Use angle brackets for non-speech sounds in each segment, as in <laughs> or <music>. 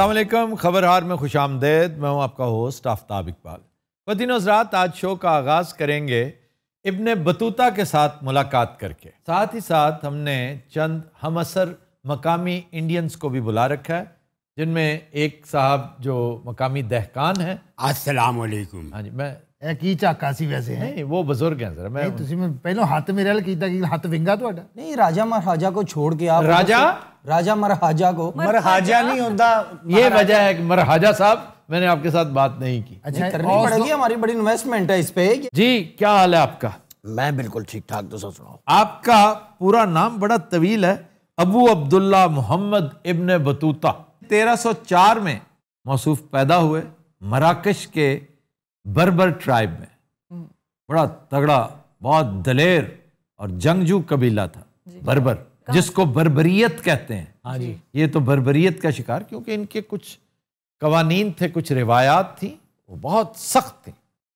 असलम खबर हार में खुश आमदेद मैं हूँ आपका होस्ट आफ्ताब इकबाल वतिन हजरात आज शो का आगाज़ करेंगे इब्न बतूता के साथ मुलाकात करके साथ ही साथ हमने चंद हम असर मकामी इंडियंस को भी बुला रखा है जिनमें एक साहब जो मकामी दहकान है अस्सलाम वालेकुम हाँ जी मैं तो आपके साथ बात नहीं की अच्छा, हमारी बड़ी इन्वेस्टमेंट है इस पे जी क्या हाल है आपका मैं बिल्कुल ठीक ठाक तो सुनाओ आपका पूरा नाम बड़ा तवील है Abu Abdullah Mohammad Ibn Battuta चार में मौसूफ पैदा हुए मराकश के बर्बर ट्राइब में हम्म। बड़ा तगड़ा बहुत दलेर और जंगजू कबीला था बर्बर जिसको बर्बरीत कहते हैं हाँ जी ये तो बर्बरीत का शिकार क्योंकि इनके कुछ कवानीन थे कुछ रिवायात थी वो बहुत सख्त थी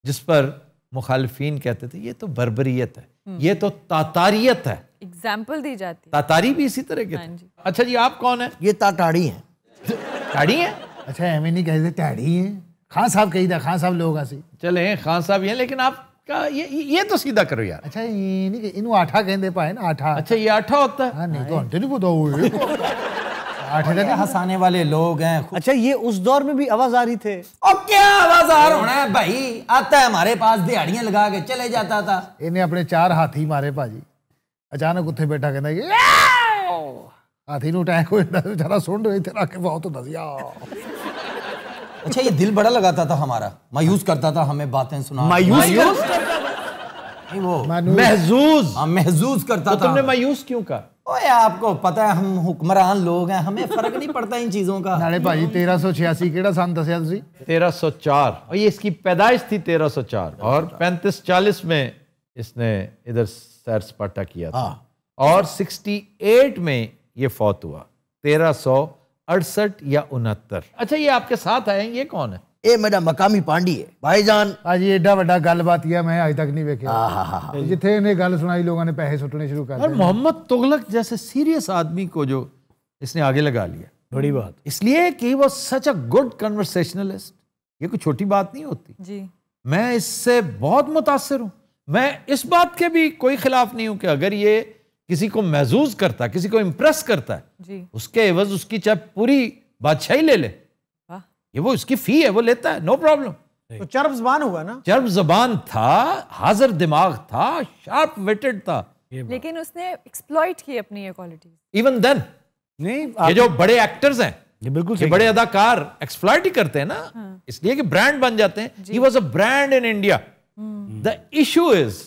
जिस पर मुखालफिन कहते थे ये तो बर्बरीत है हम्म। ये तो तातारियत है एग्जाम्पल दी जाती है तातारी भी इसी तरह के हाँ अच्छा जी आप कौन है ये ताड़ी है अच्छा, ताड़ी है अच्छा हमें नहीं कहते ताड़ी है खान साहब कही था खान साहब लोग असी चले खान साहब ये लेकिन आप का ये ये तो सीधा करो यार अच्छा ये नहीं कि इन आठा दे पाए ना आठा अच्छा ये आठा होता है हाँ, नहीं तो अंटे नहीं बताओ <laughs> आठे हंसाने वाले लोग हैं अच्छा ये उस दौर में भी आवाज आ रही थे और क्या आवाज आ रहा है भाई आता है हमारे पास दिहाड़ियां लगा के चले जाता था इन्हें अपने चार हाथी मारे भाजी अचानक उठे बैठा कहना हाथी नु अटैक हो जाता बेचारा सुन रहे थे के बहुत होता अच्छा ये दिल बड़ा लगाता था हमारा मायूस करता था हमें बातें सुना मायूस, मायूस महजूज हाँ महजूज करता तो था तुमने मायूस क्यों कहा ओए आपको पता है हम हुक्मरान लोग हैं हमें फर्क नहीं पड़ता इन चीजों का नाले भाजी 1386 केड़ा सन तेरह सौ चार और ये इसकी पैदाइश थी तेरह सौ चार और पैंतीस चालीस में इसने इधर सैर सपाटा किया था हाँ। और सिक्सटी एट में ये फौत हुआ तेरह सौ अड़सठ या उनहत्तर अच्छा ये आपके साथ आए ये कौन है ए मेरा मकामी पांडी है भाई जान आज ये ਗੱਲਬਾਤ ਹੀ गल बात किया मैं आज तक नहीं देखा हाँ, हाँ, हाँ, तो जिथे ਗੱਲ गल सुनाई लोगों ने पैसे सुटने शुरू कर मोहम्मद तुगलक जैसे सीरियस आदमी को जो इसने आगे लगा लिया बड़ी बात इसलिए कि वो सच अ गुड कन्वर्सेशनलिस्ट ये कोई छोटी बात नहीं होती जी मैं इससे बहुत मुतासर हूँ मैं इस बात के भी कोई खिलाफ नहीं हूँ कि अगर ये किसी को महजूज करता है किसी को इम्प्रेस करता है जी। उसके एवज उसकी चाहे पूरी बादशाही ले ले ये वो उसकी फी है वो लेता है नो प्रॉब्लम तो चर्ब जबान हुआ ना चर्ब जबान था हाजिर दिमाग था शार्प वेटेड था लेकिन उसने एक्सप्लॉइट की अपनी ये क्वालिटी इवन देन नहीं ये जो बड़े एक्टर्स हैं ये बिल्कुल ये बड़े अदाकार एक्सप्लॉइट ही करते हैं ना हाँ। इसलिए कि ब्रांड बन जाते हैं he was a brand in India the issue is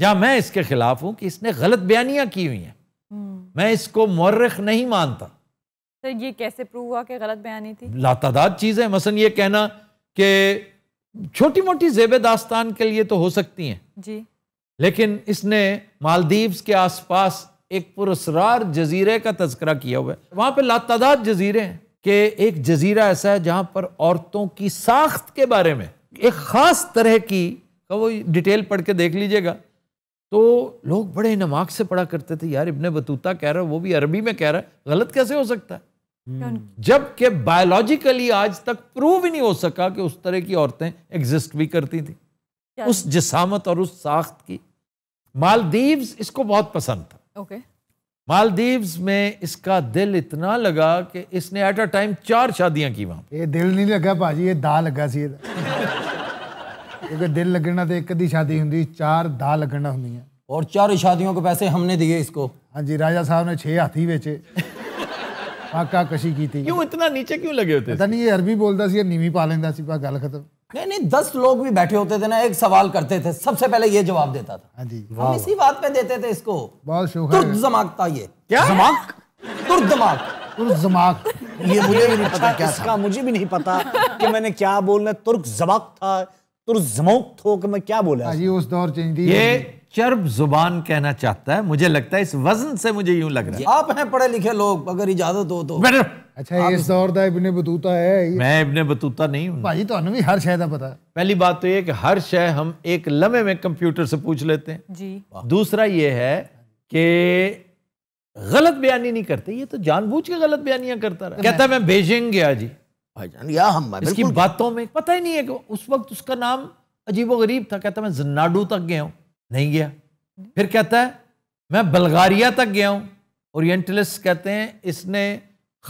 या मैं इसके खिलाफ हूं कि इसने गलत बयानियां की हुई हैं हम्म। मैं इसको मर्रख नहीं मानता सर तो ये कैसे प्रूव हुआ कि गलत बयानी थी लातादाद चीज़ें मसन ये कहना कि छोटी मोटी जेब दास्तान के लिए तो हो सकती हैं जी लेकिन इसने मालदीव्स के आसपास एक पुरसरार जजीरे का तस्करा किया हुआ है वहां पर लातादाद जजीरे हैं कि एक जजीरा ऐसा है जहां पर औरतों की साख्त के बारे में एक ख़ास तरह की वो डिटेल पढ़ के देख लीजिएगा तो लोग बड़े नमाक से पढ़ा करते थे यार इबन बतूता कह रहा है वो भी अरबी में कह रहा है गलत कैसे हो सकता है hmm. जबकि बायोलॉजिकली आज तक प्रूव ही नहीं हो सका कि उस तरह की औरतें एग्जिस्ट भी करती थी उस जिसामत और उस साख्त की मालदीव्स इसको बहुत पसंद था ओके मालदीव्स में इसका दिल इतना लगा कि इसने एट अ टाइम चार शादियां की वहां ये दिल नहीं लगा भाजी ये दा लगा सी <laughs> क्योंकि दिल लगना तो एक अद्धी शादी होंगी चार दा लगना होंगे और चारों शादियों के पैसे हमने दिए इसको हाँ जी राजा साहब ने छह हाथी बेचे पाका कशी की थी क्यों इतना नीचे क्यों लगे होते पता नहीं ये अरबी बोलता सी नीवी पा लेता सी गल खत्म नहीं नहीं दस लोग भी बैठे होते थे ना एक सवाल करते थे सबसे पहले ये जवाब देता था हाँ जी हम इसी बात पे देते थे इसको बहुत शौक तुर्द जमाक था ये क्या जमाक तुर्द जमाक तुर्क जमाक ये मुझे भी नहीं अच्छा, पता क्या इसका मुझे भी नहीं पता <laughs> कि मैंने क्या बोलना तुर्क जमाक था में क्या बोला ये उस दौर ये चर्ब जुबान कहना चाहता है मुझे लगता है इस वजन से मुझे यूं लग रहा है आप हैं पढ़े लिखे लोग अगर इजाजत हो तो अच्छा इस दौर का इबन बतूता है मैं इबन बतूता नहीं हूं भाजी ਤੁਹਾਨੂੰ भी हर ਸ਼ੈ ਦਾ ਪਤਾ पहली बात तो ये कि हर शह हम एक लम्हे में कंप्यूटर से पूछ लेते हैं जी दूसरा ये है कि गलत बयानी नहीं करते ये तो जानबूझ के गलत बयानियां करता रहा तो कहता मैं बेजिंग गया जी भाईजान या हम इसकी बातों में पता ही नहीं है कि उस वक्त उसका नाम अजीबो गरीब था कहता मैं जन्नाडू तक गया हूँ नहीं गया फिर कहता है मैं बल्गारिया तक गया हूँ ओरिएंटलिस्ट कहते हैं इसने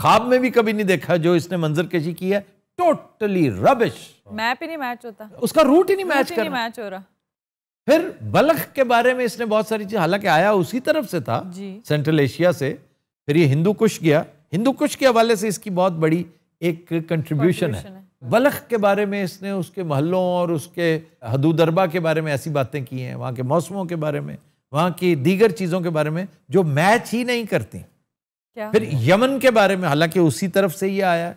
ख्वाब में भी कभी नहीं देखा जो इसने मंजर कशी की है टोटली रबिश मैप ही नहीं मैच होता उसका रूट ही नहीं मैच कर मैच हो रहा फिर बल्ख के बारे में इसने बहुत सारी चीज हालांकि आया उसी तरफ से था सेंट्रल एशिया से फिर ये हिंदू कुश गया हिंदू कुश के हवाले से इसकी बहुत बड़ी एक कंट्रीब्यूशन है, है। बलख के बारे में इसने उसके महलों और उसके हदूदरबा के बारे में ऐसी बातें की हैं वहाँ के मौसमों के बारे में वहाँ की दीगर चीज़ों के बारे में जो मैच ही नहीं करती क्या? फिर यमन के बारे में हालांकि उसी तरफ से ही आया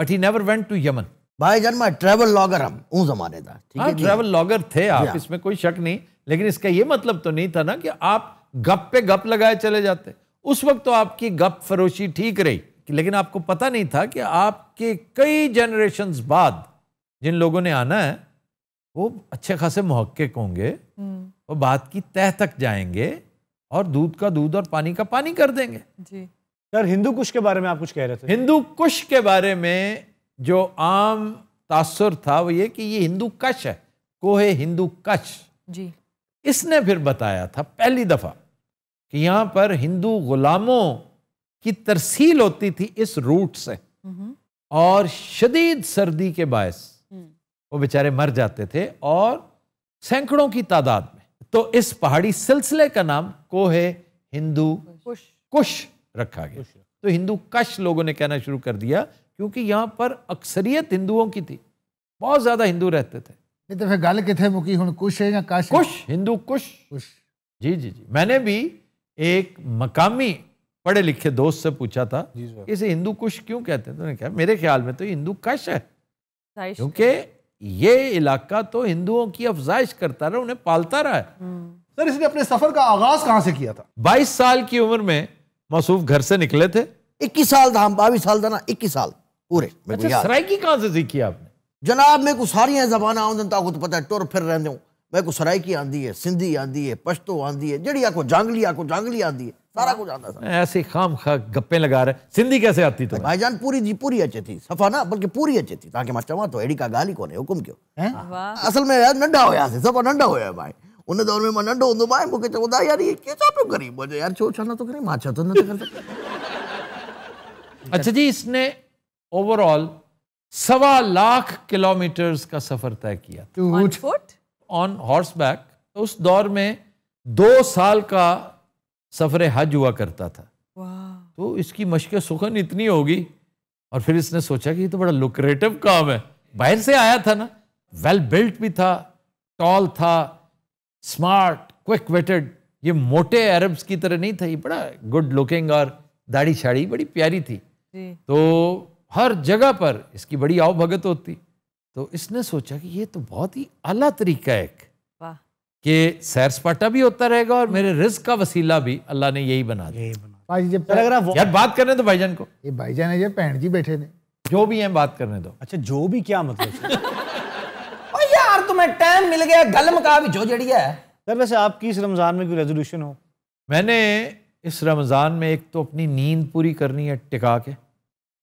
but he never went to Yemen भाईजान मैं ट्रैवल लॉगर हम उस जमाने का हाँ ट्रैवल लॉगर थे आप हाँ। इसमें कोई शक नहीं लेकिन इसका ये मतलब तो नहीं था ना कि आप गप पे गप लगाए चले जाते उस वक्त तो आपकी गप फरोशी ठीक रही लेकिन आपको पता नहीं था कि आपके कई जनरेशन बाद जिन लोगों ने आना है वो अच्छे खासे महक्के होंगे हम्म। वो बात की तह तक जाएंगे और दूध का दूध और पानी का पानी कर देंगे जी सर हिंदू कुश के बारे में आप कुछ कह रहे थे हिंदू कुश के बारे में जो आम तासुर था वो ये कि ये हिंदू कश है कोहे हिंदू कश जी इसने फिर बताया था पहली दफ़ा कि यहां पर हिंदू गुलामों की तरसील होती थी इस रूट से हम्म। और शदीद सर्दी के बायस हम्म। वो बेचारे मर जाते थे और सैकड़ों की तादाद में तो इस पहाड़ी सिलसिले का नाम कोहे हिंदू कुश, कुश रखा गया तो हिंदू कश लोगों ने कहना शुरू कर दिया क्योंकि यहाँ पर अक्सरियत हिंदुओं की थी बहुत ज्यादा हिंदू रहते थे तो फिर गल कितने मुकी हूँ कुश है या कश कुश हिंदू कुश कुश जी जी जी मैंने भी एक मकामी पढ़े लिखे दोस्त से पूछा था इसे हिंदू कुश क्यों कहते हैं तो मेरे ख्याल में तो हिंदू कश है क्योंकि ये इलाका तो हिंदुओं की अफजाइश करता रहा उन्हें पालता रहा है हम्म। सर इसने अपने सफर का आगाज कहां से किया था बाईस साल की उम्र में मसूफ घर से निकले थे इक्कीस साल था हम बाईस साल था ना इक्कीस साल पूरे अच्छा, सराइकी कहाँ से सीखी आपने जनाब मेरे को सारियां जबान आंदन तक तो पता है टुर फिर रहते मेरे को सराइकी आंदी है सिंधी आंदी है पश्तो आंदी है जड़ी आखो जांगली आखो जांगली आंदी है सारा कुछ आता था ऐसे खाम खा गप्पे लगा रहे सिंधी कैसे आती थी भाई जान पूरी जी पूरी अच्छी थी सफा ना बल्कि पूरी अच्छी थी ताकि मैं वहां तो एड़ी का गाली कोने हुकुम क्यों असल में यार नंडा होया से सफा नंडा होया भाई उन दौर में मैं नंडो हूंदो भाई मुखे चवंदा तो यार ये के छा पियो करी मुझे यार छो छा तो करी मां तो न कर अच्छा जी इसने ओवरऑल सवा लाख किलोमीटर्स का सफर तय किया ऑन हॉर्स बैक उस दौर में दो साल का सफ़र हज हुआ करता था तो इसकी मशक़ सुखन इतनी होगी और फिर इसने सोचा कि ये तो बड़ा लुक्रेटिव काम है बाहर से आया था ना वेल बिल्ट भी था टॉल था स्मार्ट क्विक वेटेड ये मोटे अरब्स की तरह नहीं था ये बड़ा गुड लुकिंग और दाढ़ी छाड़ी बड़ी प्यारी थी तो हर जगह पर इसकी बड़ी आवभगत होती तो इसने सोचा कि ये तो बहुत ही अला तरीका है एक कि सैर सपाटा भी होता रहेगा और मेरे रिस्क का वसीला भी अल्लाह ने यही बना दिया भाई जब यार बात करने दो भाईजान को ये भाईजान है जब भैन जी बैठे ने जो भी है बात करने दो अच्छा जो भी क्या मतलब <laughs> यार तुम्हें टाइम मिल गया गल मका भी जो जड़ी है सर वैसे आपकी इस रमज़ान में कोई रेजोल्यूशन हो मैंने इस रमज़ान में एक तो अपनी नींद पूरी करनी है टिका के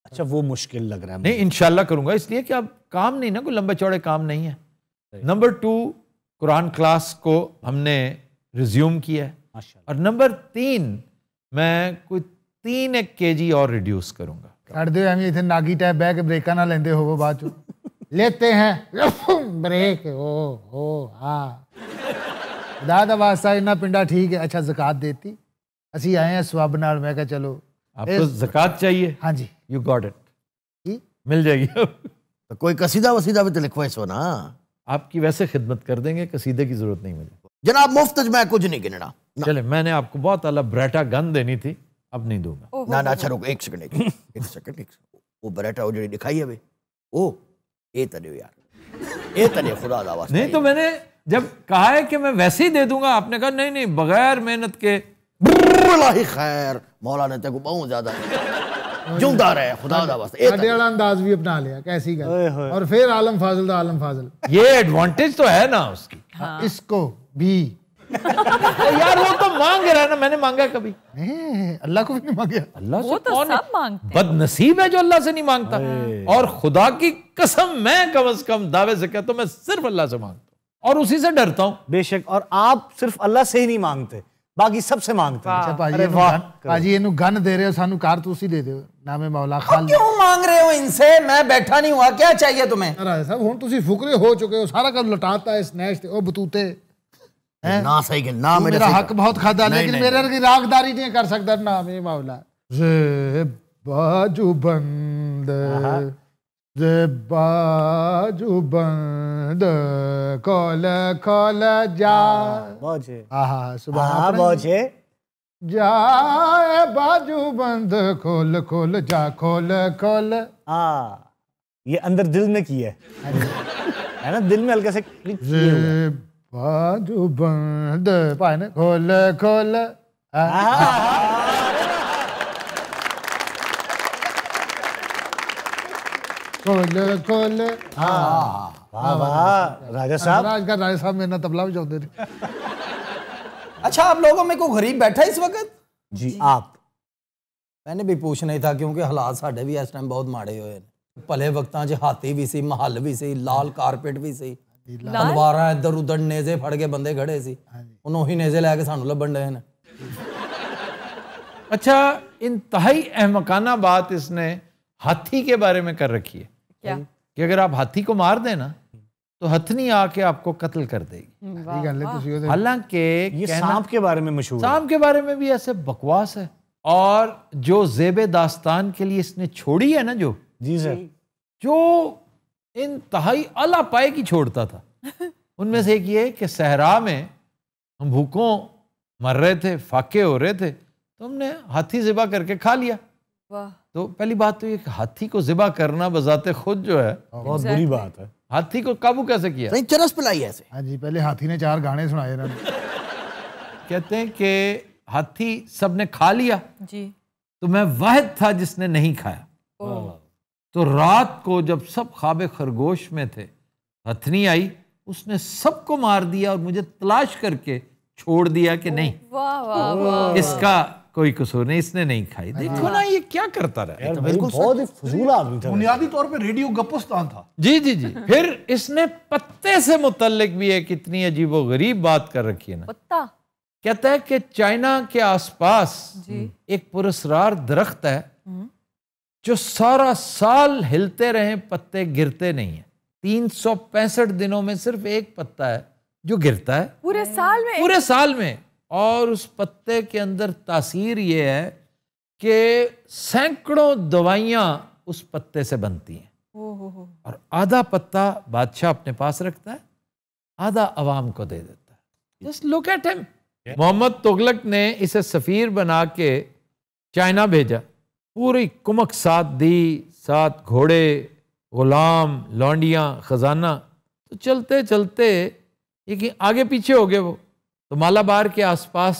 अच्छा वो मुश्किल लग रहा है नहीं इनशाला करूंगा इसलिए कि अब काम नहीं ना कोई लंबे चौड़े काम नहीं है नंबर टू कुरान क्लास को हमने रिज्यूम किया है और नंबर तीन मैं कोई तीन एक के जी और रिड्यूस करूँगा ਕਰਦੇ ਐਵੇਂ ਇੱਥੇ ਨਾਗੀ ਟਾਈਪ ਬਹਿ ਕੇ ਬ੍ਰੇਕਾਂ ਨਾ ਲੈਂਦੇ ਹੋਵੋ ਬਾਅਦ ਚ ਲੈਤੇ ਹੈ ਬ੍ਰੇਕ ਓ ਹੋ ਹਾਂ ਦਾਦਾ ਵਾਸਾ ਇਹਨਾਂ ਪਿੰਡਾ ਠੀਕ ਹੈ ਅੱਛਾ ਜ਼ਕਾਤ ਦੇਤੀ ਅਸੀਂ ਆਏ ਆ ਸਵਬ ਨਾਲ ਮੈਂ ਕਿਹਾ आपको जक़ात चाहिए हाँ जी यू गॉट इट मिल जाएगी <laughs> तो कोई कसीदा वसीदा भी तो लिखवाइसो ना आपकी वैसे खिदमत कर देंगे कसीदे की जरूरत नहीं मुझे जनाब मुफ्त मैं कुछ नहीं गिनना चले मैंने आपको बहुत अलग ब्रैटा गन देनी थी अब नहीं दूंगा ना ना अच्छा रुको एक सेकंड एक एक सेकंड एक वो ब्रैटा वो जड़ी दिखाई है बे ओ ए तने यार ए तने तो खुदा दावा नहीं तो मैंने जब कहा है कि मैं वैसे ही दे दूंगा आपने कहा नहीं नहीं बगैर मेहनत के ही खैर मौला ने तेको बहुत ज्यादा खुदा हाँ दा ये एडवांटेज तो है ना उसकी हाँ, इसको भी यार वो तो मांग रहा है ना मैंने मांगा कभी अल्लाह को भी नहीं मांगा अल्लाह तो सब मांगते बदनसीब है जो अल्लाह से नहीं मांगता और खुदा की कसम मैं कम अज कम दावे से कहता हूँ मैं सिर्फ अल्लाह से मांगता हूँ और उसी से डरता हूँ बेशक और आप सिर्फ अल्लाह से ही नहीं मांगते बाकी सबसे मांगते हैं पाजी पाजी इनू गन दे रहे हो सानू कारतूस ही दे दियो नामे मौला खान क्यों मांग रहे हो इनसे मैं बैठा नहीं हुआ क्या चाहिए तुम्हें राजा साहब हुन तुसी फुकरे हो चुके हो सारा काम लटाता है स्नैच ते ओ बतूते ना सही गल ना मेरे हक बहुत खादा लेकिन मेरे की रागदारी नहीं कर सकता नामे मौला रे बाजू बंद बाजू बंद खोल खोल जा हाँ, बोझे आहा सुबह हाँ बोझे जाए बाजू बंद खोल खोल जा खोल खोल हाँ, ये अंदर दिल ने की है है ना दिल में हल्का से बाजू बंद खोल खोल ਕੁਲ ਕੁਲ ਹਾਂ आज का राजा साहब थे अच्छा आप लोगों में कोई गरीब बैठा इस वक्त जी आप मैंने भी पूछना ही था क्योंकि हालात साढ़े भी इस टाइम बहुत माड़े हुए हैं ਭਲੇ ਵਕਤਾਂ 'ਚ ਹਾਥੀ ਵੀ ਸੀ ਮਹੱਲ ਵੀ ਸੀ ਲਾਲ ਕਾਰਪੇਟ ਵੀ ਸੀ ਤਲਵਾਰਾਂ ਇੱਧਰ ਉੱਧਰ ਨੇਜ਼ੇ ਫੜ ਕੇ ਬੰਦੇ ਖੜੇ ਸੀ ਉਹਨੋਂ ਹੀ ਨੇਜ਼ੇ ਲੈ अच्छा इंतहाई अहमकाना बात इसने हाथी के बारे में कर रखी है क्या कि अगर आप हाथी को मार देना तो हथनी आके आपको कत्ल कर देगी हम्म, हालांकि सांप के बारे में मशहूर सांप के बारे में भी ऐसे बकवास है और जो जेब दास्तान के लिए इसने छोड़ी है ना जो जी सर जो इंतहाई अला पाए की छोड़ता था <laughs> उनमें से एक ये कि सहरा में हम भूखों मर रहे थे फाके हो रहे थे तो हमने हाथी जिबा करके खा लिया वाह तो पहली बात तो ये हाथी को जिबा करना बजाते खुद जो है बहुत बुरी बात है हाथी को काबू कैसे किया नहीं चरस पिलाई ऐसे हाँ जी पहले हाथी ने चार गाने सुनाए ना कहते हैं कि हाथी सबने खा लिया जी तो मैं वाहिद था जिसने नहीं खाया तो रात को जब सब खाबे खरगोश में थे हथनी आई उसने सबको मार दिया और मुझे तलाश करके छोड़ दिया कि नहीं वाह वाह वाह इसका कोई कसूर नहीं इसने नहीं खाई देखो ना ये क्या करता रहा तो बुनियादी तौर पे रेडियो गपुस्तान था जी जी जी फिर इसने पत्ते से मुतलक भी है कितनी अजीब गरीब बात कर रखी है ना पत्ता कहता है कि चाइना के आसपास एक पुरस्कार दरख्त है हम्म। जो सारा साल हिलते रहे पत्ते गिरते नहीं है तीन सौ पैंसठ दिनों में सिर्फ एक पत्ता है जो गिरता है पूरे साल में पूरे साल में और उस पत्ते के अंदर तासीर ये है कि सैकड़ों दवाइयाँ उस पत्ते से बनती हैं और आधा पत्ता बादशाह अपने पास रखता है आधा आवाम को दे देता है just look at him Mohammad Tughlaq ने इसे सफ़ीर बना के चाइना भेजा पूरी कुमक साथ दी साथ घोड़े गुलाम लौंडियाँ ख़जाना तो चलते चलते ये कि आगे पीछे हो गए वो तो मालाबार के आसपास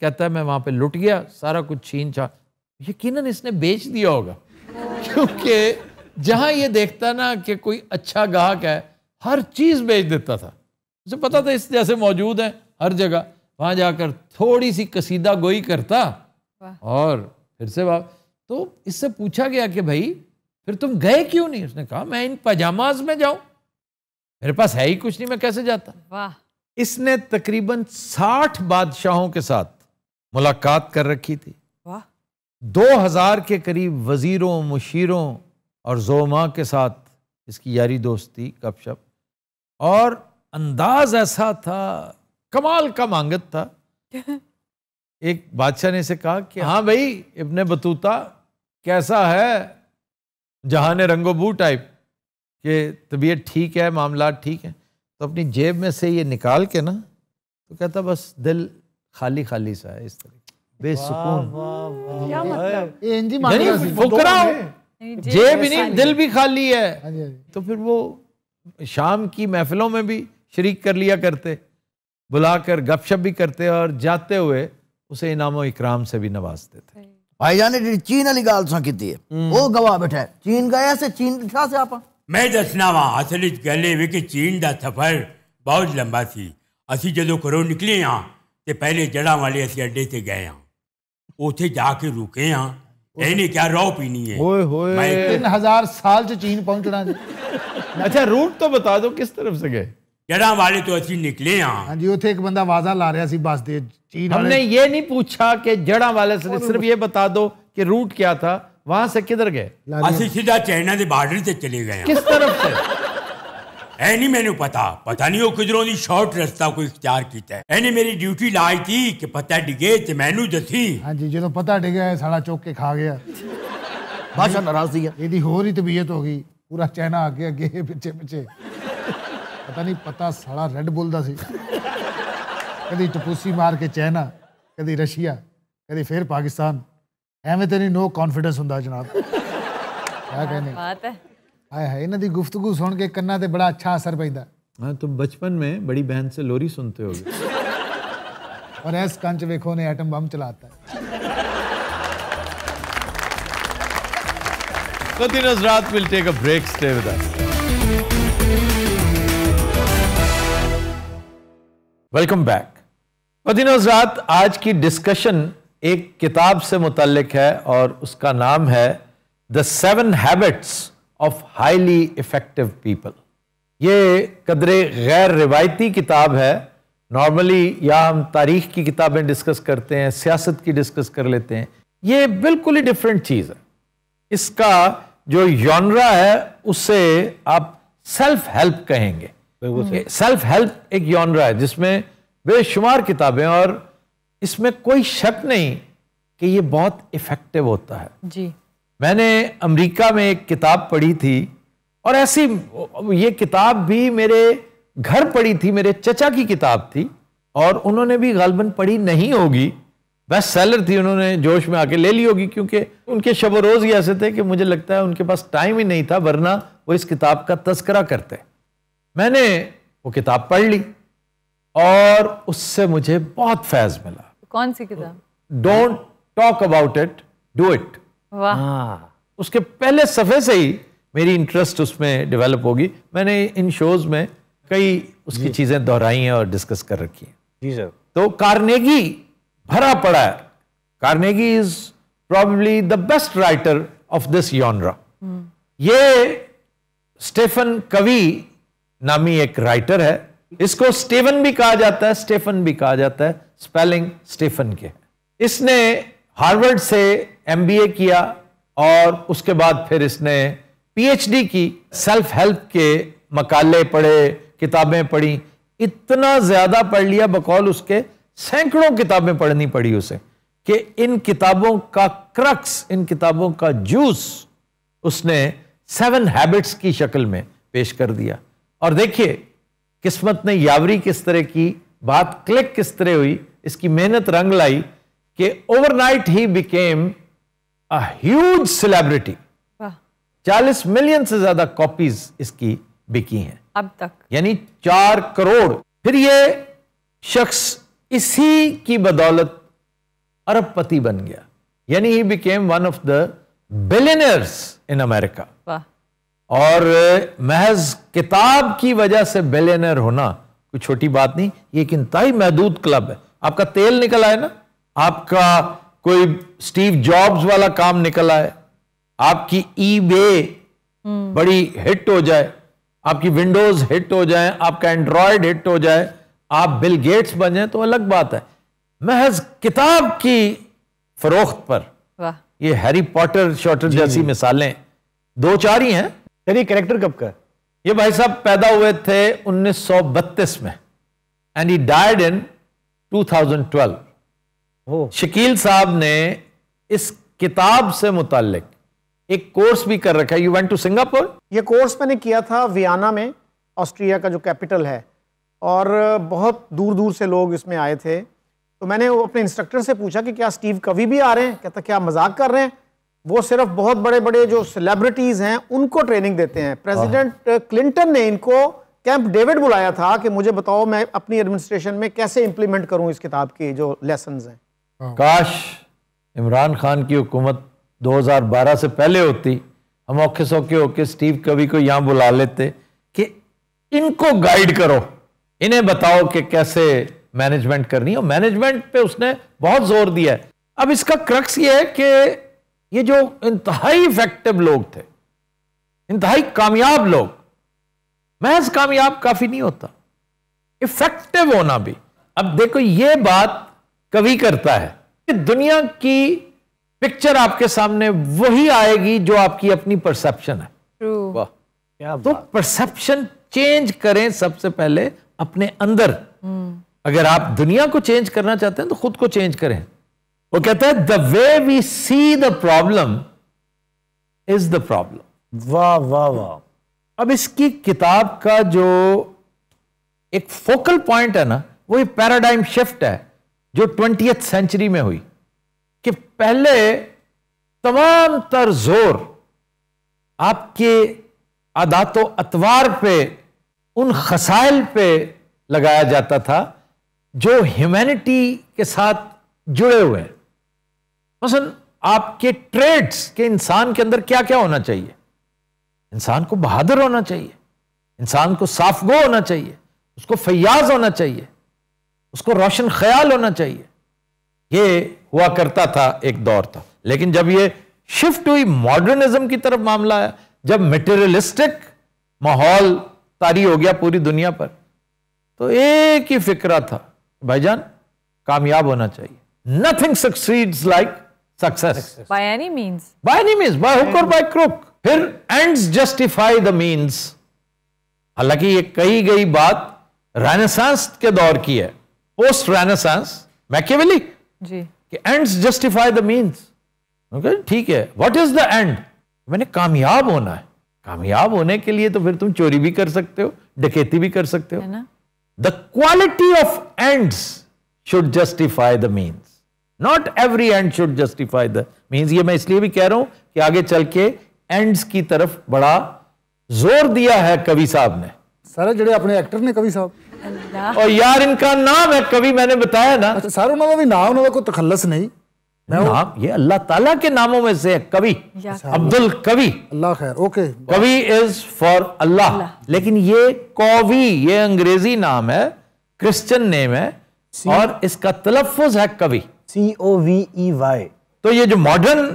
कहता है मैं वहाँ पे लुट गया सारा कुछ छीन छा यकीन इसने बेच दिया होगा क्योंकि जहाँ ये देखता ना कि कोई अच्छा गाहक है हर चीज़ बेच देता था उसे पता था इस जैसे मौजूद हैं हर जगह वहाँ जाकर थोड़ी सी कसीदा गोई करता और फिर से वाह तो इससे पूछा गया कि भाई फिर तुम गए क्यों नहीं उसने कहा मैं इन पजामाज में जाऊं मेरे पास है ही कुछ नहीं मैं कैसे जाता वाह इसने तकरीबन 60 बादशाहों के साथ मुलाकात कर रखी थी दो हजार के करीब वजीरों मुशीरों और जोमा के साथ इसकी यारी दोस्ती गपशप और अंदाज ऐसा था कमाल का मांगत था <laughs> एक बादशाह ने इसे कहा कि हाँ भाई इब्ने बतूता कैसा है जहाने रंगोबू टाइप के तबीयत ठीक है मामला ठीक है तो अपनी जेब में से ये निकाल के ना तो कहता बस दिल खाली खाली सा है इस तरह बेसुकून मतलब? जेब नहीं दिल भी खाली है हाँ हाँ तो फिर वो शाम की महफिलों में भी शरीक कर लिया करते बुलाकर गपशप भी करते और जाते हुए उसे इनाम इकराम से भी नवाजते थे भाई जाने चीन अली गाल सा की हम्म। वो गवाह बैठा है चीन गया से चीन से आप मैं दसना वहां असल गले वे कि चीन का सफर बहुत लंबा सी असी जो घरों निकले हाँ तो पहले जड़ा वाले अस अड्डे से गए हाँ उ जाके रुके हाँ तीन हजार साल चीन पहुंचना अच्छा, रूट तो बता दो किस जड़ा वाले तो हाँ जी उसे ला रहा चीन ये नहीं पूछा कि जड़ा वाले सिर्फ ये बता दो रूट क्या था वहां से किधर गए ਅਸੀਂ ਸਿੱਧਾ ਚਾਈਨਾ ਦੇ ਬਾਰਡਰ ਤੇ ਚਲੇ ਗਏ ਹਾਂ किस तरफ से ਐ ਨਹੀਂ ਮੈਨੂੰ ਪਤਾ ਪਤਾ ਨਹੀਂ ਉਹ ਕਿਧਰੋਂ ਦੀ ਸ਼ਾਰਟ ਰਸਤਾ ਕੋਈ ਇਖਤਿਆਰ ਕੀਤਾ ਹੈ। ਇਹਨੇ ਮੇਰੀ ਡਿਊਟੀ ਲਾਈ ਤੀ ਕਿ ਪਤਾ ਡਿਗੇ ਤੇ ਮੈਨੂੰ ਦੱਸੀ हाँ जी जो पता डिगा है साला चौक के खा गया बादशाह नाराज थी गया ਇਹਦੀ ਹੋਰ ਹੀ ਤਬੀਅਤ ਹੋ ਗਈ ਪੂਰਾ ਚਾਈਨਾ ਅੱਗੇ ਅੱਗੇ ਪਿੱਛੇ ਪਿੱਛੇ ਪਤਾ ਨਹੀਂ ਪਤਾ ਸਾਲਾ ਰੈੱਡ ਬੁੱਲ ਦਾ ਸੀ ਕਦੀ ਟਪੂਸੀ ਮਾਰ ਕੇ ਚਾਈਨਾ ਕਦੀ ਰਸ਼ੀਆ ਕਦੀ ਫੇਰ ਪਾਕਿਸਤਾਨ ਐਵੇਂ ਤੇ ਨਹੀਂ ਨੋ ਕੌਨਫੀਡੈਂਸ ਹੁੰਦਾ ਜਨਾਬ ਕਹਿੰਦੇ ਬਾਤ ਹੈ सुन के कन्ना ते बड़ा अच्छा असर पैदा हाँ तुम तो बचपन में बड़ी बहन से लोरी सुनते हो और एस कंच वेखो ने एटम बम चलाता है Continuous Rath will आज की डिस्कशन एक किताब से मुतलक है और उसका नाम है the seven habits of highly effective people ये कदरे गैर रिवायती किताब है नॉर्मली या हम तारीख की किताबें डिस्कस करते हैं सियासत की डिस्कस कर लेते हैं ये बिल्कुल ही डिफरेंट चीज़ है इसका जो यौनरा है उसे आप सेल्फ हेल्प कहेंगे सेल्फ हेल्प एक यौनरा है जिसमें बेशुमार किताबें और इसमें कोई शक नहीं कि ये बहुत इफ़ेक्टिव होता है जी मैंने अमेरिका में एक किताब पढ़ी थी और ऐसी ये किताब भी मेरे घर पढ़ी थी मेरे चचा की किताब थी और उन्होंने भी गालबन पढ़ी नहीं होगी बेस्ट सेलर थी उन्होंने जोश में आके ले ली होगी क्योंकि उनके शब रोज़ ही ऐसे थे कि मुझे लगता है उनके पास टाइम ही नहीं था वरना वो इस किताब का तस्करा करते मैंने वो किताब पढ़ ली और उससे मुझे बहुत फैज़ मिला कौन सी किताब don't talk about it do it उसके पहले सफ़े से ही मेरी इंटरेस्ट उसमें डेवलप होगी मैंने इन शोज में कई उसकी चीज़ें दोहराई हैं और डिस्कस कर रखी हैं जी सर तो कार्नेगी भरा पड़ा है Carnegie is probably the best writer of this genre ये स्टेफन कवि नामी एक राइटर है इसको स्टेवन भी कहा जाता है स्टेफन भी कहा जाता है स्पेलिंग स्टेफन के इसने हार्वर्ड से एमबीए किया और उसके बाद फिर इसने पीएचडी की सेल्फ हेल्प के मकाले पढ़े किताबें पढ़ी इतना ज्यादा पढ़ लिया बकौल उसके सैकड़ों किताबें पढ़नी पड़ी उसे कि इन किताबों का क्रक्स इन किताबों का जूस उसने सेवन हैबिट्स की शक्ल में पेश कर दिया और देखिए किस्मत ने यावरी किस तरह की बात क्लिक किस तरह हुई इसकी मेहनत रंग लाई कि overnight he became a huge celebrity 40 million से ज्यादा कॉपीज इसकी बिकी हैं अब तक यानी चार करोड़ फिर ये शख्स इसी की बदौलत अरबपति बन गया यानी he became one of the billionaires in America और महज किताब की वजह से बेलेनर होना कोई छोटी बात नहीं ये एक इंतहाई महदूद क्लब है आपका तेल निकल आए ना आपका कोई स्टीव जॉब्स वाला काम निकल आए आपकी ई बे हम्म। बड़ी हिट हो जाए आपकी विंडोज हिट हो जाए आपका एंड्रॉयड हिट हो जाए आप बिल गेट्स बन जाए तो अलग बात है महज किताब की फरोख्त पर ये हैरी पॉटर शॉटर जैसी मिसालें दो चार ही हैं सर ये कैरेक्टर कब का ये भाई साहब पैदा हुए थे 1932 में and he died in 2012 oh. Shakeel साहब ने इस किताब से मुतालिक एक कोर्स भी कर रखा है यू वेंट टू सिंगापुर ये कोर्स मैंने किया था वियाना में ऑस्ट्रिया का जो कैपिटल है और बहुत दूर दूर से लोग इसमें आए थे तो मैंने अपने इंस्ट्रक्टर से पूछा कि क्या स्टीव कवि भी आ रहे हैं कहता क्या मजाक कर रहे हैं वो सिर्फ बहुत बड़े बड़े जो सेलिब्रिटीज हैं उनको ट्रेनिंग देते हैं प्रेसिडेंट हाँ। क्लिंटन uh, ने इनको कैंप डेविड बुलाया था कि मुझे बताओ मैं अपनी एडमिनिस्ट्रेशन में कैसे इंप्लीमेंट करूं इस किताब के जो लेसन हैं हाँ। काश इमरान खान की हुकूमत 2012 से पहले होती हम औखे सौखे होके स्टीव कवि को यहाँ बुला लेते कि इनको गाइड करो इन्हें बताओ कि कैसे मैनेजमेंट करनी और मैनेजमेंट पे उसने बहुत जोर दिया है अब इसका क्रक्स ये है कि ये जो इंतहाई इफेक्टिव लोग थे इंतहाई कामयाब लोग महज कामयाब काफी नहीं होता इफेक्टिव होना भी अब देखो ये बात कवि करता है कि दुनिया की पिक्चर आपके सामने वही आएगी जो आपकी अपनी परसेप्शन है वाह तो परसेप्शन चेंज करें सबसे पहले अपने अंदर हम्म। अगर आप दुनिया को चेंज करना चाहते हैं तो खुद को चेंज करें वो कहता है the way we see the problem is the problem वाह वाह वाह अब इसकी किताब का जो एक फोकल पॉइंट है ना वो ये पैराडाइम शिफ्ट है जो ट्वेंटी सेंचुरी में हुई कि पहले तमाम तर जोर आपके आदात अतवार पे उन खसाइल पे लगाया जाता था जो ह्यूमैनिटी के साथ जुड़े हुए हैं मसलन आपके ट्रेड्स के इंसान के अंदर क्या क्या होना चाहिए इंसान को बहादुर होना चाहिए इंसान को साफ गो होना चाहिए उसको फयाज होना चाहिए उसको रोशन ख्याल होना चाहिए ये हुआ करता था एक दौर था लेकिन जब ये शिफ्ट हुई मॉडर्निज्म की तरफ मामला आया जब मटेरियलिस्टिक माहौल तारी हो गया पूरी दुनिया पर तो एक ही फिक्रा था भाईजान कामयाब होना चाहिए nothing succeeds like success by any means by any means by hook और बाय क्रुक फिर एंड्स जस्टिफाई द मींस हालांकि ये कही गई बात रेनेसांस के दौर की है पोस्ट रेनेसांस मैकेवेली जी कि ends justify the means okay ठीक है व्हाट इज द एंड मैंने कामयाब होना है कामयाब होने के लिए तो फिर तुम चोरी भी कर सकते हो डकैती भी कर सकते हो the quality of ends should justify the means not every end should justify the means ये मैं इसलिए भी कह रहा हूं कि आगे चल के एंड्स की तरफ बड़ा जोर दिया है कवि साहब ने सारे जड़े अपने एक्टर ने कवि साहब और यार इनका नाम है कवि मैंने बताया ना अच्छा सर उन्होंने भी नाम उन्होंने कोई तखल्लस नहीं नाम ये अल्लाह ताला के नामों में से कवि अच्छा, अब्दुल कवि अल्लाह खैर ओके कवि इज फॉर अल्लाह लेकिन ये कवि ये अंग्रेजी नाम है क्रिश्चियन नेम है और इसका तलफुज है कवि सी ओ वी ई वाई तो ये जो मॉडर्न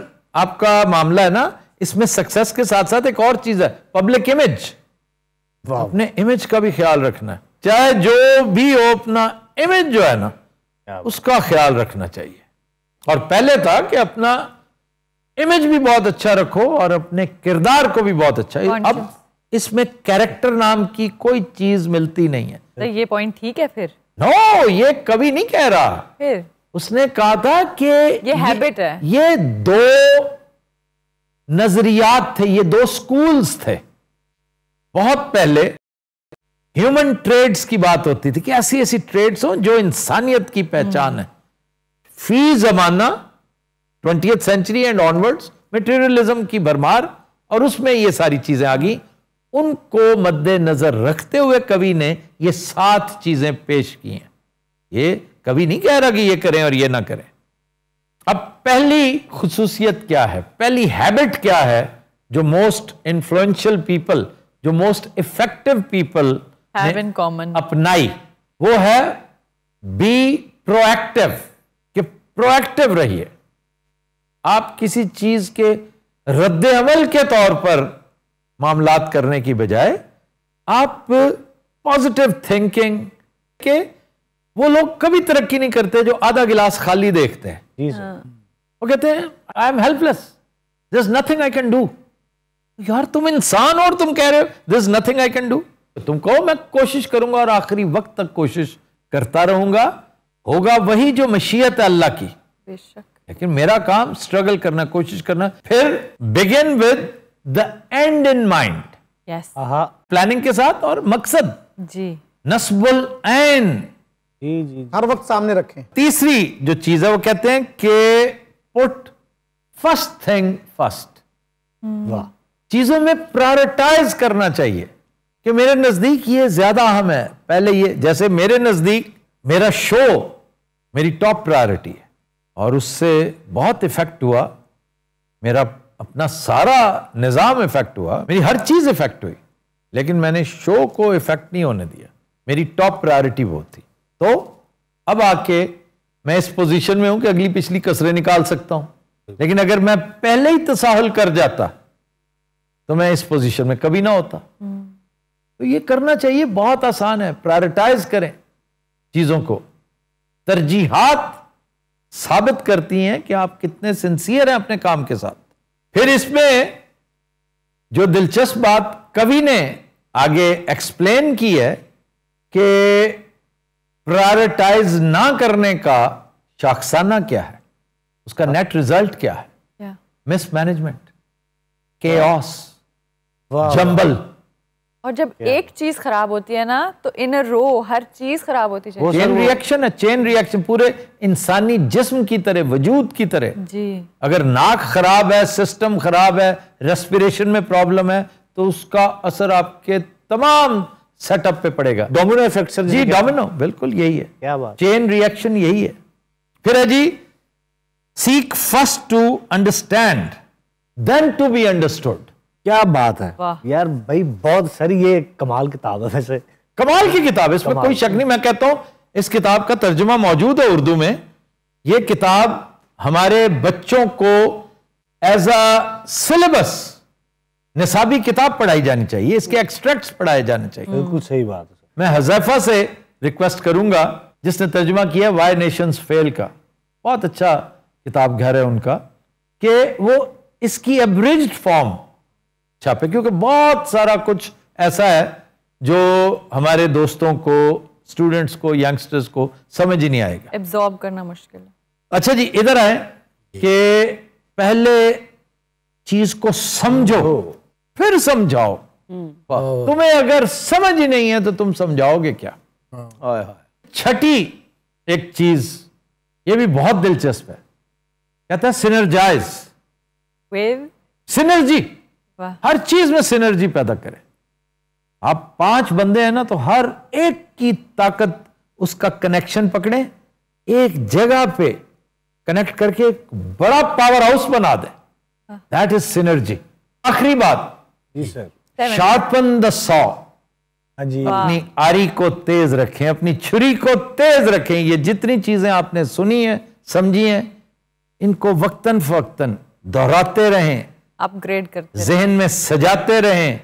आपका मामला है ना इसमें सक्सेस के साथ साथ एक और चीज है पब्लिक इमेज अपने इमेज का भी ख्याल रखना है चाहे जो भी हो अपना इमेज जो है ना उसका ख्याल रखना चाहिए और पहले था कि अपना इमेज भी बहुत अच्छा रखो और अपने किरदार को भी बहुत अच्छा अब इसमें कैरेक्टर नाम की कोई चीज मिलती नहीं है तो ये पॉइंट ठीक है फिर नो no, ये कभी नहीं कह रहा फिर उसने कहा था कि ये हैबिट है ये दो नजरियात थे ये दो स्कूल्स थे बहुत पहले ह्यूमन ट्रेड्स की बात होती थी कि ऐसी ऐसी ट्रेड्स हो जो इंसानियत की पहचान है फी जमाना twenty century and onwards materialism की भरमार और उसमें ये सारी चीजें आ गई उनको मद्देनजर रखते हुए कवि ने ये सात चीजें पेश की हैं ये कभी नहीं कह रहा कि ये करें और ये ना करें अब पहली खसूसियत क्या है पहली हैबिट क्या है जो मोस्ट इंफ्लुएंशियल पीपल जो मोस्ट इफेक्टिव पीपल कॉमन अपनाई वो है बी प्रोएक्टिव कि प्रोएक्टिव रहिए आप किसी चीज के रद्द अमल के तौर पर मामलात करने की बजाय आप पॉजिटिव थिंकिंग के वो लोग कभी तरक्की नहीं करते जो आधा गिलास खाली देखते हैं हाँ। वो कहते हैं I am helpless this nothing I can do यार तुम इंसान और तुम कह रहे हो this nothing I can do तुम कहो मैं कोशिश करूंगा और आखिरी वक्त तक कोशिश करता रहूंगा होगा वही जो मशीयत है अल्लाह की बेशक लेकिन मेरा काम स्ट्रगल करना कोशिश करना फिर begin with the end in mind planning के साथ और मकसद जी नस्बुल एन जी जी हर वक्त सामने रखें तीसरी जो चीज है वो कहते हैं कि पुट फर्स्ट थिंग फर्स्ट वाह चीजों में प्रायोरिटाइज करना चाहिए कि मेरे नजदीक ये ज्यादा अहम है पहले ये जैसे मेरे नजदीक मेरा शो मेरी टॉप प्रायोरिटी है और उससे बहुत इफेक्ट हुआ मेरा अपना सारा निज़ाम इफेक्ट हुआ मेरी हर चीज़ इफेक्ट हुई लेकिन मैंने शो को इफेक्ट नहीं होने दिया मेरी टॉप प्रायोरिटी वो थी तो अब आके मैं इस पोजीशन में हूं कि अगली पिछली कसरे निकाल सकता हूं लेकिन अगर मैं पहले ही तसाहल कर जाता तो मैं इस पोजीशन में कभी ना होता तो ये करना चाहिए बहुत आसान है प्रायोरिटाइज करें चीजों को तरजीहात साबित करती हैं कि आप कितने सिंसियर हैं अपने काम के साथ फिर इसमें जो दिलचस्प बात कवि ने आगे एक्सप्लेन की है कि प्रायोरिटाइज ना करने का शाखसाना क्या है उसका नेट रिजल्ट क्या है मिसमैनेजमेंट के जंबल और जब एक चीज खराब होती है ना तो इन रो हर चीज खराब होती है चेन रिएक्शन है चेन रिएक्शन पूरे इंसानी जिस्म की तरह वजूद की तरह जी अगर नाक खराब है सिस्टम खराब है रेस्पिरेशन में प्रॉब्लम है तो उसका असर आपके तमाम सेटअप पे पड़ेगा डोमिनो इफेक्ट सर जी डोमिनो बिल्कुल यही है क्या बात चेन रिएक्शन यही है फिर है जी seek first to understand then to be understood क्या बात है यार भाई बहुत सर ये कमाल किताब है वैसे कमाल की किताब है इसमें कोई शक नहीं मैं कहता हूं इस किताब का तर्जुमा मौजूद है उर्दू में ये किताब हमारे बच्चों को एज अ सिलेबस निसाबी किताब पढ़ाई जानी चाहिए इसके एक्सट्रैक्ट्स पढ़ाए जाने चाहिए बिल्कुल हम्म। सही बात है मैं हजैफा से रिक्वेस्ट करूंगा जिसने तर्जमा किया वाई नेशन फेल का बहुत अच्छा किताब घर है उनका कि वो इसकी एवरेज फॉर्म छापे क्योंकि बहुत सारा कुछ ऐसा है जो हमारे दोस्तों को स्टूडेंट्स को यंगस्टर्स को समझ ही नहीं आएगा एब्जॉर्ब करना मुश्किल है अच्छा जी इधर आए कि पहले चीज को समझो फिर समझाओ हम्म। तुम्हें अगर समझ ही नहीं है तो तुम समझाओगे क्या हाँ। छठी एक चीज ये भी बहुत दिलचस्प है कहता है सिनर्जाइज सिनर्जी हर चीज में सिनर्जी पैदा करें आप पांच बंदे हैं ना तो हर एक की ताकत उसका कनेक्शन पकड़े एक जगह पे कनेक्ट करके एक बड़ा पावर हाउस बना दे दैट इज सिनर्जी आखिरी बात शार्पन द सॉ अपनी आरी को तेज रखें अपनी छुरी को तेज रखें ये जितनी चीजें आपने सुनी है समझी है इनको वक्तन फवक्तन दोहराते रहें अपग्रेड करते जहन में सजाते रहें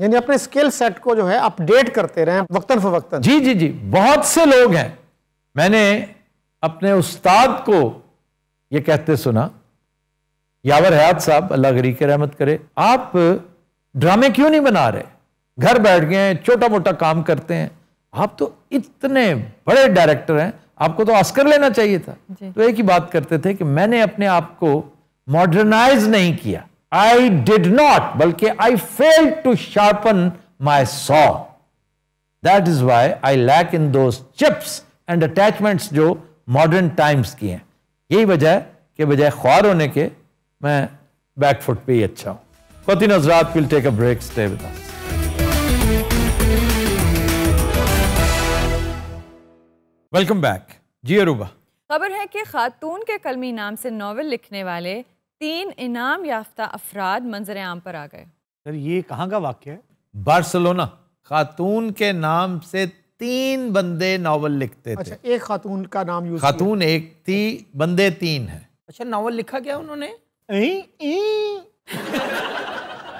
यानी अपने स्किल सेट को जो है अपडेट करते रहें वक्तन फवक्तन जी जी जी बहुत से लोग हैं मैंने अपने उस्ताद को ये कहते सुना यावर हयात साहब अल्लाह गरी के रहमत करे आप ड्रामे क्यों नहीं बना रहे घर बैठ गए छोटा मोटा काम करते हैं आप तो इतने बड़े डायरेक्टर हैं आपको तो ऑस्कर लेना चाहिए था तो एक ही बात करते थे कि मैंने अपने आप को मॉडर्नाइज नहीं किया आई डिड नॉट बल्कि I fail to sharpen my saw that is why I lack in दो चिप्स एंड अटैचमेंट्स जो मॉडर्न टाइम्स की हैं यही वजह है कि बजाय ख्वार होने के मैं बैकफुट पे ही अच्छा हूं Fatin Azrat will take a break. Stay with us. Welcome back जी अरूबा खबर है कि खातून के कलमी नाम से नावल लिखने वाले तीन इनाम याफ्ता अफराद मंजर आम पर आ गए सर ये कहाँ का वाक्य है बार्सलोना खातून के नाम से तीन बंदे नावल लिखते अच्छा, थे एक खातून का नाम यूज खातून एक थी बंदे तीन है अच्छा नावल लिखा क्या उन्होंने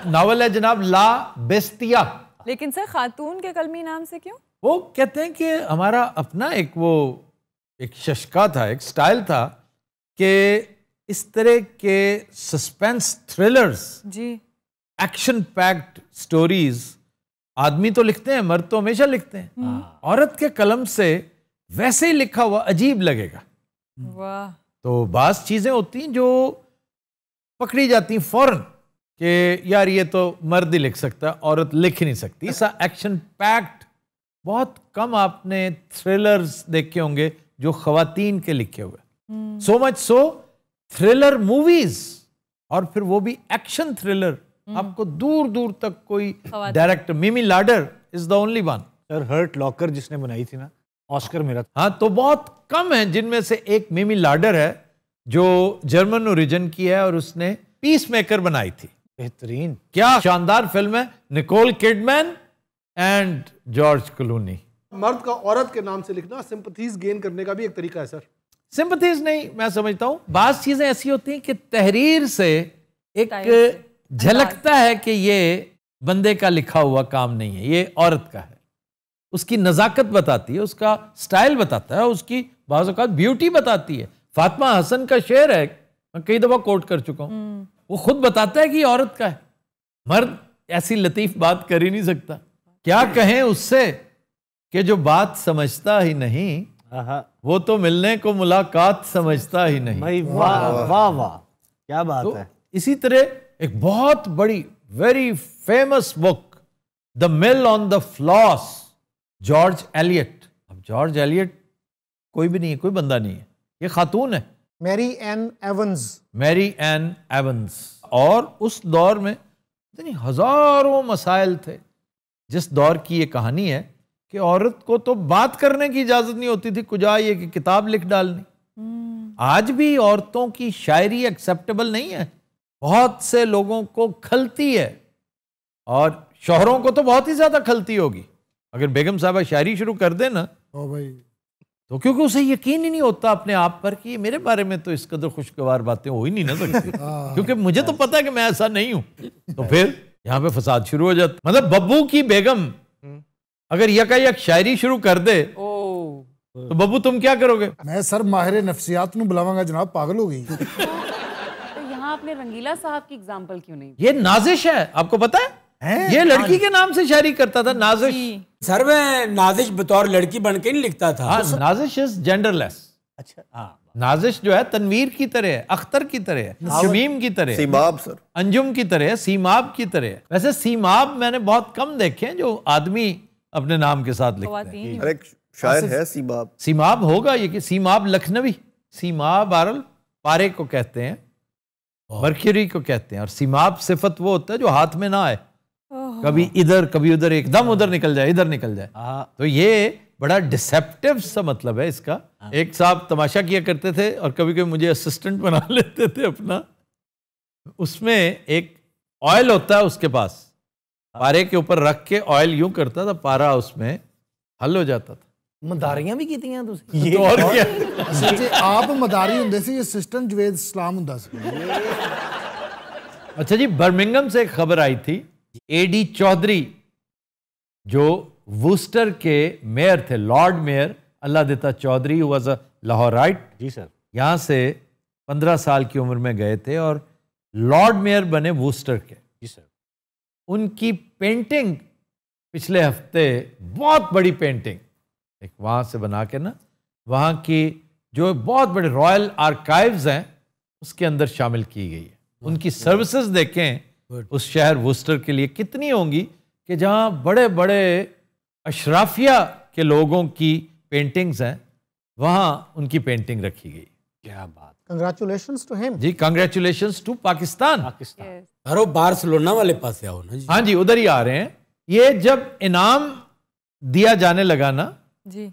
नावल है जनाब ला बेस्तिया लेकिन सर खातून के कलमी नाम से क्यों वो कहते हैं कि हमारा अपना एक वो एक शशका था एक स्टाइल था कि इस तरह के सस्पेंस थ्रिलर्स जी एक्शन पैक्ड स्टोरीज आदमी तो लिखते हैं मर्द तो हमेशा लिखते हैं हम्म। औरत के कलम से वैसे ही लिखा हुआ अजीब लगेगा वाह तो बास चीजें होती हैं जो पकड़ी जाती हैं फौरन कि यार ये तो मर्द ही लिख सकता है औरत लिख ही नहीं सकती ऐसा एक्शन पैक्ड बहुत कम आपने थ्रिलर्स देखे होंगे जो खातन के लिखे हुए so much so thriller movies और फिर वो भी एक्शन थ्रिलर hmm. आपको दूर दूर तक कोई director Mimi Leder is the only one sir Hurt Locker जिसने बनाई थी ना ऑस्कर मेरा हाँ तो बहुत कम है जिनमें से एक मिमी लाडर है जो जर्मन ओरिजिन की है और उसने पीस मेकर बनाई थी बेहतरीन क्या शानदार फिल्म है Nicole Kidman and George Clooney मर्द का औरत के नाम से लिखना सिंपथीज गेन करने का भी एक तरीका है सर सिंपथीज नहीं मैं समझता हूं बात चीजें ऐसी होती हैं कि तहरीर से एक झलकता है कि ये बंदे का लिखा हुआ काम नहीं है ये औरत का है उसकी नज़ाकत बताती है उसका स्टाइल बताता है उसकी बाज़ ब्यूटी बताती है फातमा हसन का शेर है मैं कई दफ़ा कोट कर चुका हूँ हम्म। वो खुद बताता है कि औरत का है मर्द ऐसी लतीफ बात कर ही नहीं सकता क्या कहें उससे कि जो बात समझता ही नहीं वो तो मिलने को मुलाकात समझता ही नहीं भाई वाह वाह वाह क्या बात तो है इसी तरह एक बहुत बड़ी very famous book the Mill on the Floss George Eliot अब जॉर्ज एलियट कोई भी नहीं है कोई बंदा नहीं है ये खातून है Mary Ann Evans Mary Ann Evans और उस दौर में इतनी हजारों मसाइल थे जिस दौर की ये कहानी है कि औरत को तो बात करने की इजाज़त नहीं होती थी कुजा ये कि किताब लिख डालनी हम्म। आज भी औरतों की शायरी एक्सेप्टेबल नहीं है बहुत से लोगों को खलती है और शोहरों को तो बहुत ही ज़्यादा खलती होगी अगर बेगम साहबा शायरी शुरू कर देना भाई तो क्योंकि उसे यकीन ही नहीं होता अपने आप पर कि मेरे बारे में तो इस कदर खुशगवार बातें हो ही नहीं ना सकती <laughs> हाँ, क्योंकि मुझे तो हाँ। पता है कि मैं ऐसा नहीं हूं तो फिर यहाँ पे फसाद शुरू हो जाता मतलब बब्बू की बेगम अगर यकायक शायरी शुरू कर दे तो बब्बू तुम क्या करोगे मैं सर माहिर नफसियात बुलावा जनाब पागल हो गई <laughs> तो यहाँ आपने रंगीला साहब की एग्जाम्पल क्यों नहीं ये नाजिश है आपको पता है ये हाँ लड़की के नाम से शायरी करता था नाजिश सर मैं नाजिश बतौर लड़की बन के नहीं लिखता था हाँ नाजिश इज जेंडरलेस अच्छा हाँ नाजिश जो है तनवीर की तरह है अख्तर की तरह है शमीम की तरह सीमाब सर अंजुम की तरह सीमाब की तरह वैसे सीमाब मैंने बहुत कम देखे हैं जो आदमी अपने नाम के साथ लिखते हैं अरे शायर है सीमाब सीमाब होगा ये कि सीमाब लखनवी सीमाब आरल पारे को कहते हैं मर्क्यूरी को कहते हैं और सीमाब सिफत वो होता है जो हाथ में ना आए कभी इधर कभी उधर एकदम उधर निकल जाए इधर निकल जाए हाँ। तो ये बड़ा डिसेप्टिव सा मतलब है इसका हाँ। एक साहब तमाशा किया करते थे और कभी कभी मुझे असिस्टेंट बना <laughs> लेते थे अपना उसमें एक ऑयल होता है उसके पास हाँ। पारे के ऊपर रख के ऑयल यूं करता था पारा उसमें हल हो जाता था मदारियां भी ਕੀਤੀਆਂ तो ये ਹੋਰ ਕੀ ਸੱਚੇ ਆਪ ਮਦਾਰੀ ਹੁੰਦੇ ਸੀ ਇਹ ਸਿਸਟਮ ਜਵੇਦ ਇਸਲਾਮ ਹੁੰਦਾ अच्छा जी ਜੀ से एक खबर आई थी ए डी चौधरी जो वूस्टर के मेयर थे लॉर्ड मेयर अल्लाह देता चौधरी वॉज अ राइट जी सर यहाँ से पंद्रह साल की उम्र में गए थे और लॉर्ड मेयर बने वूस्टर के जी सर उनकी पेंटिंग पिछले हफ्ते बहुत बड़ी पेंटिंग एक वहाँ से बना के ना वहाँ की जो बहुत बड़े रॉयल आर्काइव्स हैं उसके अंदर शामिल की गई है उनकी सर्विसेज देखें उस शहर वुस्टर के लिए कितनी होंगी कि जहाँ बड़े बड़े अशराफिया के लोगों की पेंटिंग्स हैं वहाँ उनकी पेंटिंग रखी गई क्या बात कंग्रेचुलेशन टू हिम जी congratulations to Pakistan Pakistan Barcelona वाले पास आओ ना जी हाँ जी उधर ही आ रहे हैं ये जब इनाम दिया जाने लगा ना जी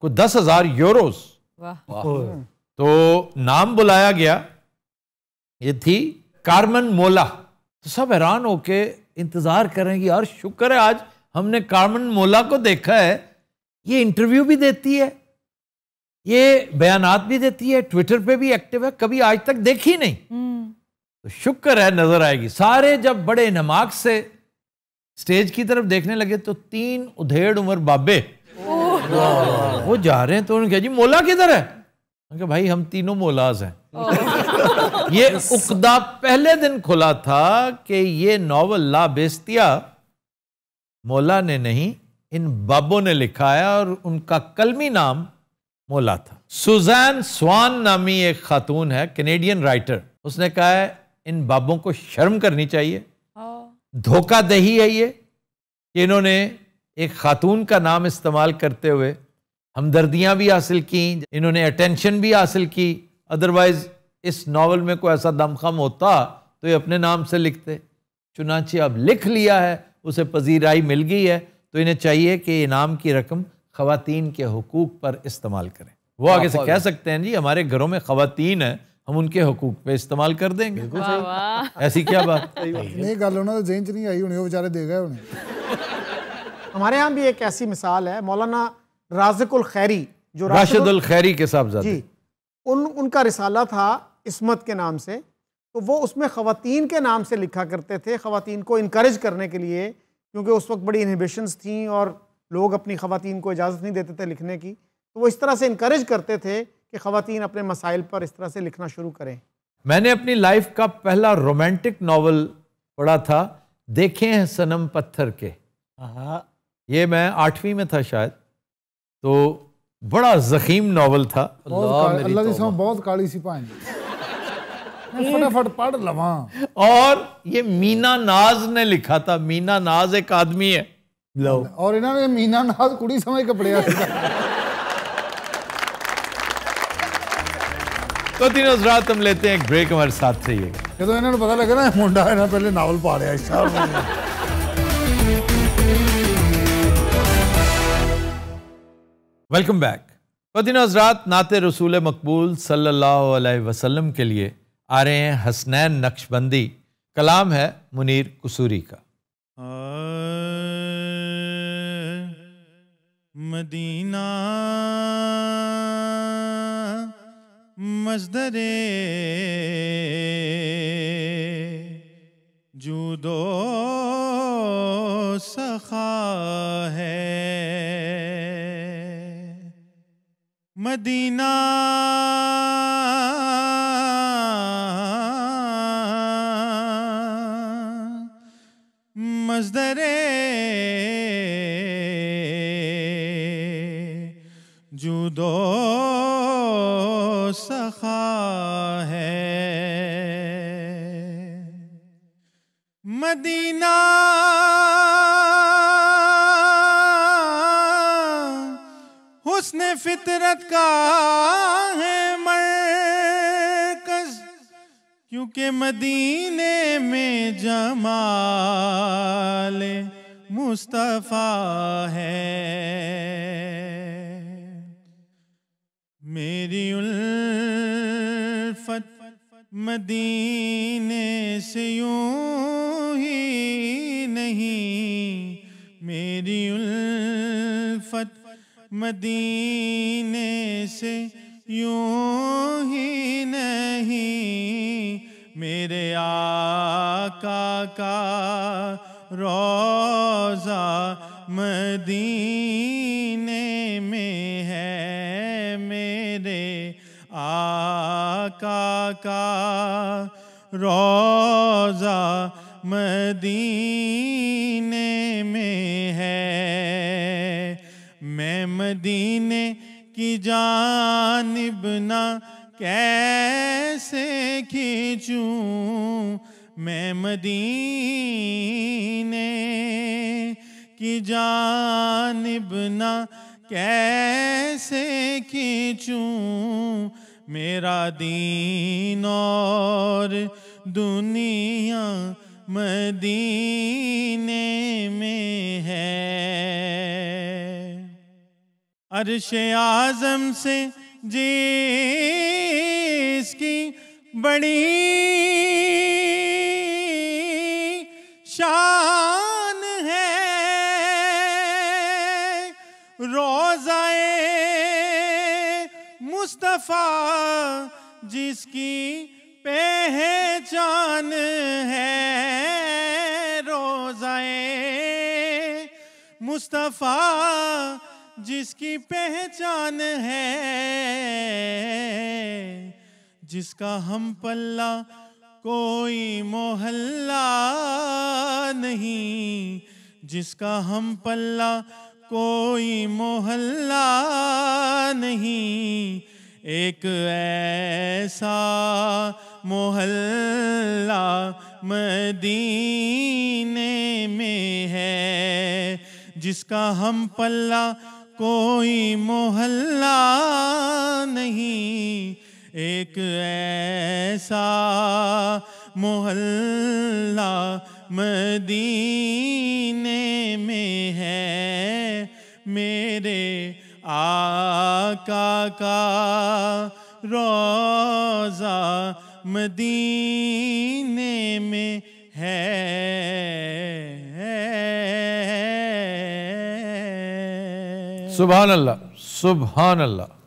को दस हजार यूरोस तो, तो नाम बुलाया गया ये थी कार्मन मोला तो सब हैरान होके इंतज़ार हैं कि यार शुक्र है आज हमने कार्मन मोला को देखा है ये इंटरव्यू भी देती है ये बयान भी देती है ट्विटर पे भी एक्टिव है कभी आज तक देखी नहीं हम्म। तो शुक्र है नजर आएगी सारे जब बड़े नमाक से स्टेज की तरफ देखने लगे तो तीन उधेड़ उम्र बाबे वो जा रहे हैं तो उन्होंने कहा जी मोला किधर है भाई हम तीनों मोलाज हैं <laughs> ये उकदा पहले दिन खुला था कि ये नावल ला बेस्तिया मोला ने नहीं इन बाबों ने लिखा है और उनका कलमी नाम मोला था सुजैन स्वान नामी एक खातून है कैनेडियन राइटर उसने कहा है इन बाबों को शर्म करनी चाहिए हाँ। धोखा दही है ये कि इन्होंने एक खातून का नाम इस्तेमाल करते हुए हमदर्दियां भी हासिल की इन्होंने अटेंशन भी हासिल की अदरवाइज इस नावल में कोई ऐसा दमखम होता तो ये अपने नाम से लिखते चुनाची अब लिख लिया है उसे पजीराई मिल गई है तो इन्हें चाहिए कि इनाम की रकम खातन के हकूक़ पर इस्तेमाल करें वो आगे से कह सकते हैं जी हमारे घरों में खातन है हम उनके हकूक पे इस्तेमाल कर देंगे ऐसी क्या बात <laughs> नहीं गल उन्होंने जेन च नहीं आई होनी बेचारे दे गए हमारे यहाँ भी एक ऐसी मिसाल है मौलाना राजिकुल खैरी जो राशिदुल खैरी के साहब जी उन उनका रिसाला था इसमत के नाम से तो वो उसमें ख़वातीन के नाम से लिखा करते थे ख़वातीन को इनक्रेज करने के लिए क्योंकि उस वक्त बड़ी इनहिबिशंस थी और लोग अपनी ख़वातीन को इजाज़त नहीं देते थे लिखने की तो वो इस तरह से इनक्रेज करते थे कि ख़वातीन अपने मसाइल पर इस तरह से लिखना शुरू करें मैंने अपनी लाइफ का पहला रोमांटिक नावल पढ़ा था देखे हैं सनम पत्थर के ये मैं आठवीं में था शायद तो बड़ा जखीम नावल था अल्लाह बहुत काली सिपाही फटाफट पढ़ लवा और ये मीना नाज ने लिखा था मीना नाज एक आदमी है लो और इन्होंने मीना नाज कुड़ी समय कपड़े तो तीन रात हम लेते हैं एक ब्रेक हमारे साथ ये जो तो इन्होंने पता लगे ना मुंडा इन्हें पहले नावल पा रहा है वेलकम बैक वदीन हजरात नात रसूल मकबूल सल्लल्लाहु अलैहि वसल्लम के लिए आ रहे हैं हसनैन नक्शबंदी कलाम है मुनीर कसूरी का मदीना मजदरे जूदो सखा है मदीना मदीने में जमाल मुस्तफ़ा है मेरी उल्फत मदीने से यूं ही नहीं मेरी उल्फत मदीने मेरे आका का रोज़ा मदीने में है मेरे आका का रोज़ा मदीने में है मैं मदीने की जानिब ना कैसे खींचूं मैं मदीने की जानिब ना कैसे खींचूं मेरा दीन और दुनिया मदीने में है अरश आजम से जिसकी बड़ी शान है रोजाए मुस्तफ़ा जिसकी पहचान है रोजाए मुस्तफ़ा जिसकी पहचान है जिसका हम पल्ला कोई मोहल्ला नहीं जिसका हम पल्ला कोई मोहल्ला नहीं एक ऐसा मोहल्ला मदीने में है जिसका हम पल्ला कोई मोहल्ला नहीं एक ऐसा मोहल्ला मदीने में है मेरे आका का रोज़ा मदीने में सुबहान अल्लाह सुबहान अल्लाह